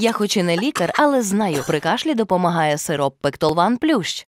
Я хоч і не лікар, але знаю, при кашлі допомагає сироп Пектолван Плющ.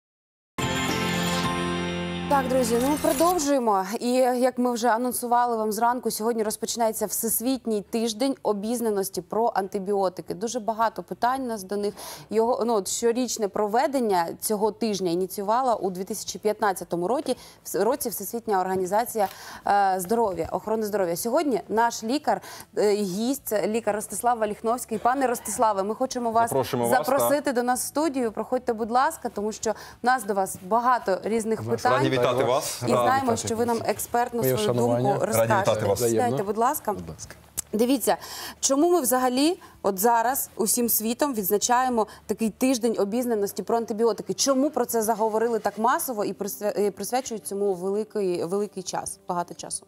Так, друзі, ну продовжуємо. І як ми вже анонсували вам зранку, сьогодні розпочинається всесвітній тиждень обізнаності про антибіотики. Дуже багато питань нас до них його ну, щорічне проведення цього тижня ініціювала у 2015 році В році Всесвітня організація е, здоров'я охорони здоров'я. Сьогодні наш лікар, е, гість, лікар Ростислав Валіхновський. Пане Ростиславе, ми хочемо вас Запрошуємо запросити вас, до нас в студію. Проходьте, будь ласка, тому що в нас до вас багато різних питань вітати вас. І знаємо, що ви нам експертно свою думку розкажете. Будь ласка. будь ласка. Дивіться, чому ми взагалі от зараз усім світом відзначаємо такий тиждень обізнаності про антибіотики? Чому про це заговорили так масово і е, присвячують цьому великий великий час? Багато часу?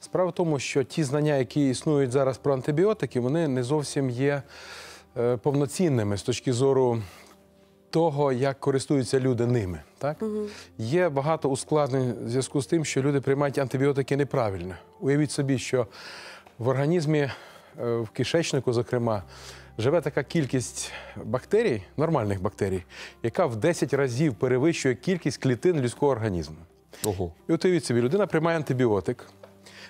Справа в тому, що ті знання, які існують зараз про антибіотики, вони не зовсім є е, повноцінними з точки зору того, як користуються люди ними. Так? Угу. Є багато ускладнень в зв'язку з тим, що люди приймають антибіотики неправильно. Уявіть собі, що в організмі, е, в кишечнику, зокрема, живе така кількість бактерій, нормальних бактерій, яка в 10 разів перевищує кількість клітин людського організму. Ого. І от уявіть собі, людина приймає антибіотик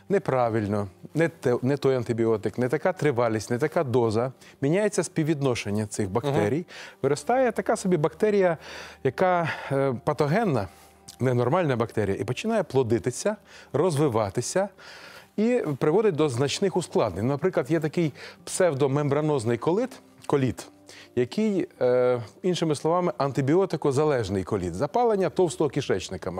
неправильно, не те, не той антибіотик, не така тривалість, не така доза. Міняється співвідношення цих бактерій. Угу. Виростає така собі бактерія, яка е, патогенна, ненормальна бактерія, і починає плодитися, розвиватися. І приводить до значних ускладнень. Наприклад, є такий псевдомембранозний колит, коліт який, е, іншими словами, антибіотикозалежний коліт, запалення товстого кишечника,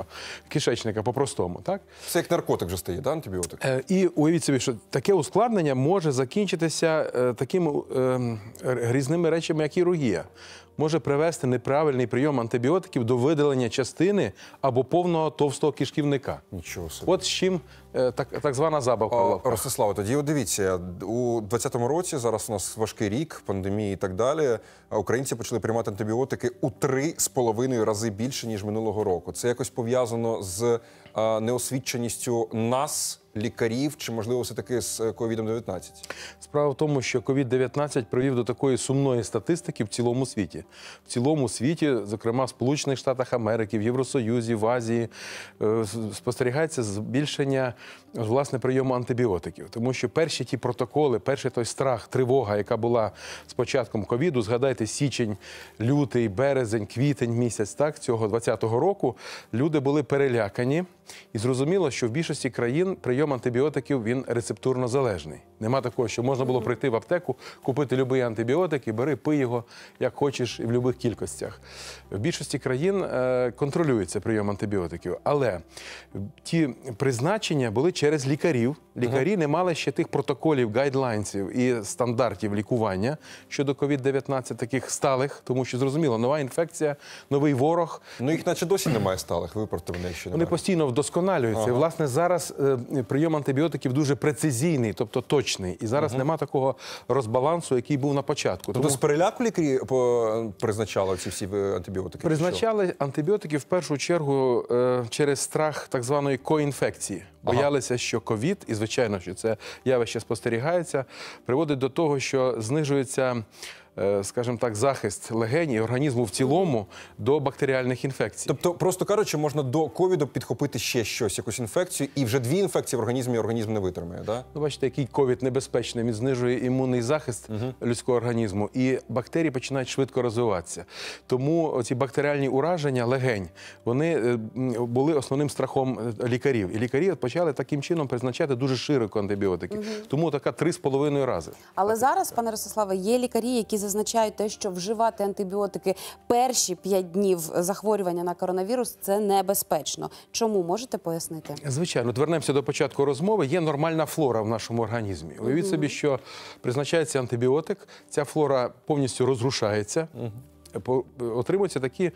кишечника по-простому. так? Це як наркотик вже стає, да, антибіотик? Е, і уявіть собі, що таке ускладнення може закінчитися е, такими різними речами, як хірургія. Може привести неправильний прийом антибіотиків до видалення частини або повного товстого кишківника. Нічого собі. От з чим так так звана забавка. Ростислава, тоді дивіться, у 2020 році зараз у нас важкий рік, пандемії і так далі далі українці почали приймати антибіотики у три з половиною рази більше ніж минулого року. Це якось пов'язано з е, неосвідченістю нас лікарів, чи можливо все таки з covid е, 19 Справа в тому, що covid 19 привів до такої сумної статистики в цілому світі. В цілому світі, зокрема в Сполучених Штатах Америки, в Євросоюзі, в Азії, е, спостерігається збільшення власне прийому антибіотиків, тому що перші ті протоколи, перший той страх, тривога, яка була з початком ковіду, згадайте січень, лютий, березень, квітень місяць, так цього 20 року, люди були перелякані, і зрозуміло, що в більшості країн прийом прийом антибіотиків він рецептурно залежний. Нема такого, що можна було прийти в аптеку, купити будь-який антибіотик і бери, пий його як хочеш і в будь-яких кількостях. В більшості країн е, контролюється прийом антибіотиків, але ті призначення були через лікарів. Лікарі не мали ще тих протоколів, гайдлайнсів і стандартів лікування щодо COVID-19, таких сталих, тому що зрозуміло, нова інфекція, новий ворог. Ну їх, наче досі немає сталих виправдав ще немає. Вони постійно вдосконалюються. Власне, зараз е, прийом антибіотиків дуже прецизійний, тобто точний точний. І зараз угу. нема такого розбалансу, який був на початку. Тобто Тому... з переляку лікарі призначали ці всі е, антибіотики? Призначали антибіотики в першу чергу е, через страх так званої коінфекції. Ага. Боялися, що ковід, і звичайно, що це явище спостерігається, приводить до того, що знижується. Е, скажімо так, захист легень і організму в цілому до бактеріальних інфекцій. Тобто, просто кажучи, можна до ковіду підхопити ще щось, якусь інфекцію, і вже дві інфекції в організмі організм не витримає. Да? Ну, бачите, який ковід небезпечний, він знижує імунний захист угу. людського організму, і бактерії починають швидко розвиватися. Тому ці бактеріальні ураження легень вони е, були основним страхом е, лікарів. І лікарі почали таким чином призначати дуже широко антибіотики. Угу. Тому така 3,5 рази. Але так, зараз, так. пане Ростиславе, є лікарі, які зазначають те, що вживати антибіотики перші 5 днів захворювання на коронавірус це небезпечно. Чому можете пояснити? Звичайно, вернемося до початку розмови. Є нормальна флора в нашому організмі. Уявіть собі, що призначається антибіотик, ця флора повністю розрушається отримуються такі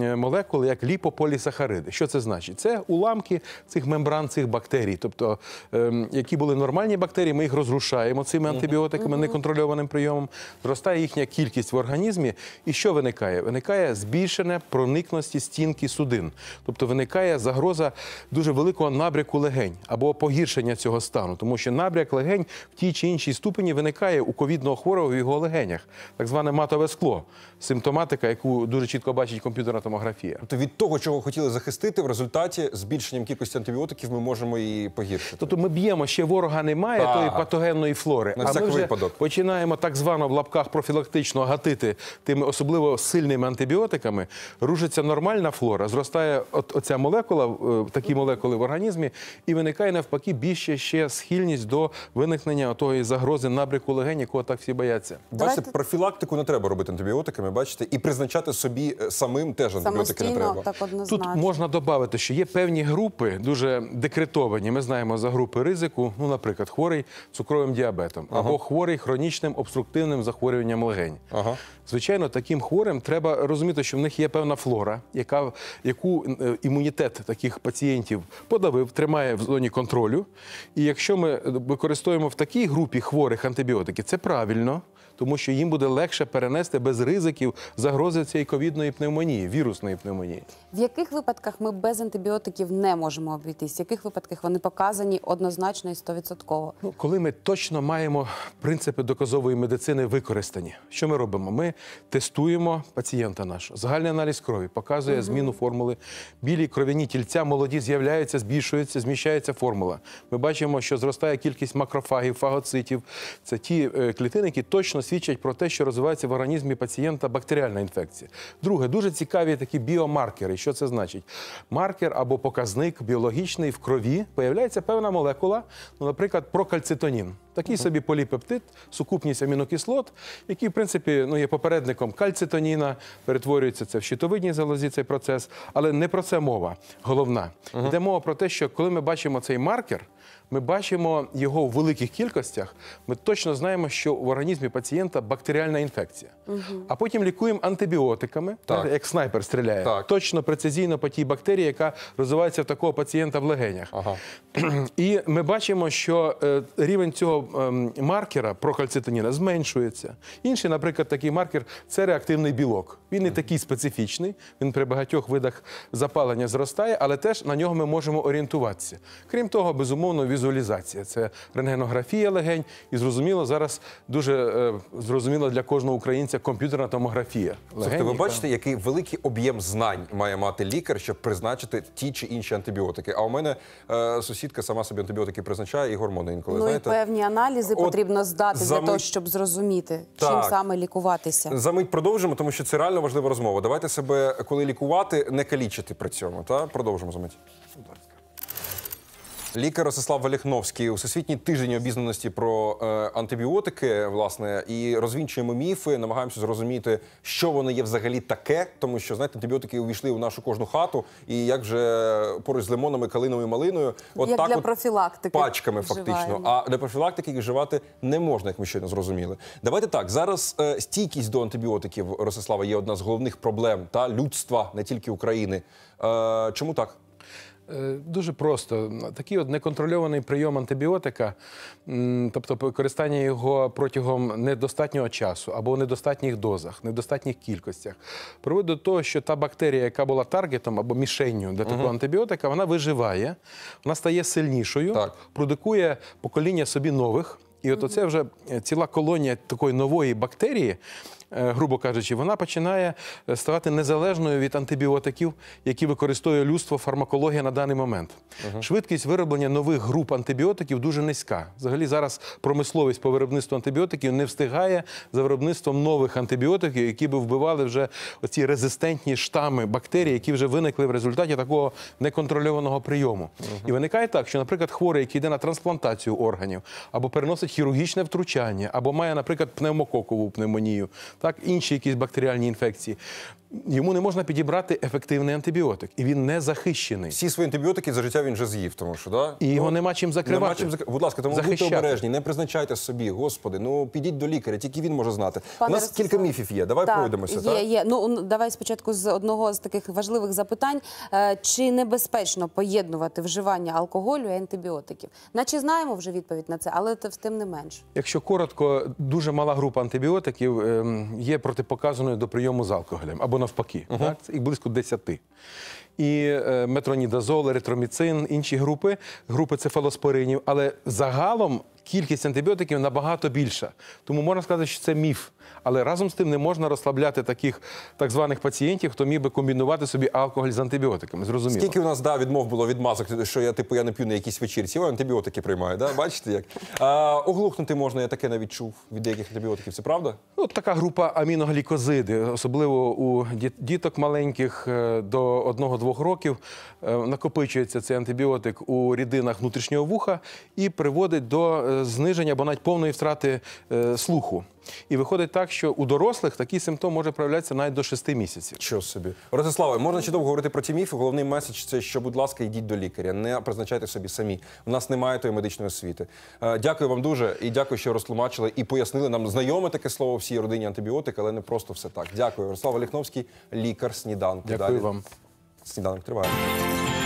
е, молекули, як ліпополісахариди. Що це значить? Це уламки цих мембран, цих бактерій. Тобто, ем, які були нормальні бактерії, ми їх розрушаємо цими антибіотиками, неконтрольованим прийомом, зростає їхня кількість в організмі. І що виникає? Виникає збільшення проникності стінки судин, тобто виникає загроза дуже великого набряку легень або погіршення цього стану, тому що набряк легень в тій чи іншій ступені виникає у ковідного хворого в його легенях, так зване матове скло. Симптома тематика, яку дуже чітко бачить комп'ютерна томографія. Тобто від того, чого хотіли захистити, в результаті збільшенням кількості антибіотиків ми можемо її погіршити. Тобто ми б'ємо ще ворога, немає так. тої патогенної флори. На а всяк ми вже починаємо так звано в лапках профілактично гатити тими особливо сильними антибіотиками. Ружиться нормальна флора, зростає оця молекула, е, такі молекули в організмі, і виникає навпаки більше ще схильність до виникнення отої загрози набрику легень, якого так всі бояться. Бачите, профілактику не треба робити антибіотиками. Бачите, і призначати собі е, самим теж антибіотики не треба. Так Тут можна додати, що є певні групи, дуже декретовані. Ми знаємо за групи ризику. Ну, наприклад, хворий цукровим діабетом ага. або хворий хронічним обструктивним захворюванням легень. Ага. Звичайно, таким хворим треба розуміти, що в них є певна флора, яка яку е, імунітет таких пацієнтів подавив, тримає в зоні контролю. І якщо ми е, використовуємо в такій групі хворих антибіотики, це правильно, тому що їм буде легше перенести без ризиків загрози цієї ковідної пневмонії, вірусної пневмонії. В яких випадках ми без антибіотиків не можемо обійтись? В яких випадках вони показані однозначно і стовідсотково? Ну, коли ми точно маємо принципи доказової медицини використані, що ми робимо? Ми тестуємо пацієнта нашого. Загальний аналіз крові показує угу. зміну формули. Білі кров'яні тільця молоді з'являються, збільшуються, зміщається формула. Ми бачимо, що зростає кількість макрофагів, фагоцитів. Це ті е, клітини, які точно свідчать про те, що розвивається в організмі пацієнта бактеріальна бактеріальна інфекція. Друге, дуже цікаві такі біомаркери. Що це значить? Маркер або показник біологічний в крові появляється певна молекула, ну, наприклад, прокальцитонін. Такий собі поліпептид, сукупність амінокислот, який, в принципі, ну, є попередником кальцитоніна, перетворюється це в щитовидній залозі цей процес, але не про це мова головна. Угу. Йде мова про те, що коли ми бачимо цей маркер, ми бачимо його в великих кількостях, ми точно знаємо, що в організмі пацієнта бактеріальна інфекція. Угу. А потім лікуємо антибіотиками, так. як снайпер стріляє, так. точно прецизійно по тій бактерії, яка розвивається в такого пацієнта в легенях. Ага. І ми бачимо, що е, рівень цього ем, маркера прокальцитоніна зменшується. Інший, наприклад, такий маркер це реактивний білок. Він не такий специфічний, він при багатьох видах запалення зростає, але теж на нього ми можемо орієнтуватися. Крім того, безумовно, візуалізація це рентгенографія легень, і зрозуміло, зараз дуже е, зрозуміло для кожного українця комп'ютерна томографія є. Тобто, ви бачите, який великий об'єм знань має мати лікар, щоб призначити ті чи інші антибіотики. А у мене е, сусідка сама собі антибіотики призначає і гормони інколи. Ну знаєте? і певні аналізи От потрібно здати за для мить... того, щоб зрозуміти, так. чим саме лікуватися. За мить продовжимо, тому що це реально важлива розмова. Давайте себе, коли лікувати, не калічити при цьому. Та продовжимо за мить. Лікар Ростислав Валіхновський у всесвітній тиждень обізнаності про е, антибіотики, власне, і розвінчуємо міфи, намагаємося зрозуміти, що воно є взагалі таке, тому що знаєте, антибіотики увійшли у нашу кожну хату, і як же поруч з лимонами, калиною, малиною, от як так для от профілактики пачками, вживаємо. фактично. А для профілактики їх вживати не можна, як ми щойно зрозуміли. Давайте так зараз е, стійкість до антибіотиків Ростислава є одна з головних проблем та людства не тільки України. Е, чому так? Е, дуже просто такий от неконтрольований прийом антибіотика, тобто використання його протягом недостатнього часу або в недостатніх дозах, недостатніх кількостях, приводить до того, що та бактерія, яка була таргетом або мішенню для такого угу. антибіотика, вона виживає, вона стає сильнішою, так. продукує покоління собі нових. І от оце вже ціла колонія такої нової бактерії, Е, грубо кажучи, вона починає е, ставати незалежною від антибіотиків, які використовує людство фармакологія на даний момент. Угу. Швидкість вироблення нових груп антибіотиків дуже низька. Взагалі зараз промисловість по виробництву антибіотиків не встигає за виробництвом нових антибіотиків, які би вбивали вже оці резистентні штами бактерій, які вже виникли в результаті такого неконтрольованого прийому. Угу. І виникає так, що, наприклад, хворий, який йде на трансплантацію органів, або переносить хірургічне втручання, або має, наприклад, пневмококову пневмонію так інші якісь бактеріальні інфекції. Йому не можна підібрати ефективний антибіотик, і він не захищений. Всі свої антибіотики за життя він вже з'їв, тому що да і його ну, нема чим закривати. Нема чим зак... Будь ласка, тому Захищати. будьте обережні, не призначайте собі, господи. Ну підіть до лікаря, тільки він може знати. Пане У нас Ростислав. кілька міфів є. Давай так, пройдемося. Є, так? є. Ну давай спочатку з одного з таких важливих запитань: е, чи небезпечно поєднувати вживання алкоголю і антибіотиків? Наче знаємо вже відповідь на це, але це тим не менш. Якщо коротко, дуже мала група антибіотиків ем, є протипоказаною до прийому з алкоголем або навпаки, uh так? і близько десяти і е, метронідазол, ретроміцин, інші групи, групи цефалоспоринів. Але загалом кількість антибіотиків набагато більша. Тому можна сказати, що це міф. Але разом з тим не можна розслабляти таких так званих пацієнтів, хто міг би комбінувати собі алкоголь з антибіотиками. Зрозуміло. Скільки у нас да, відмов було від масок, що я типу я не п'ю на якісь вечірці, Ой, антибіотики приймаю. Да? Бачите, як а, оглухнути можна, я таке навіть чув від деяких антибіотиків. Це правда? Ну, така група аміноглікозиди, особливо у діток маленьких е, до 1-2 двох років е, накопичується цей антибіотик у рідинах внутрішнього вуха і приводить до е, зниження або навіть повної втрати е, слуху. І виходить так, що у дорослих такий симптом може проявлятися навіть до 6 місяців. Що собі Ростиславе, можна ще довго говорити про ці міфи. Головний меседж це що, будь ласка, йдіть до лікаря, не призначайте собі самі. У нас немає тої медичної освіти. Дякую вам дуже і дякую, що розтлумачили і пояснили нам знайоме таке слово всій родині антибіотик, але не просто все так. Дякую, Ярослав Ліхновський, лікар сніданку. Дякую Далі. вам. Sinal muito Trabalho.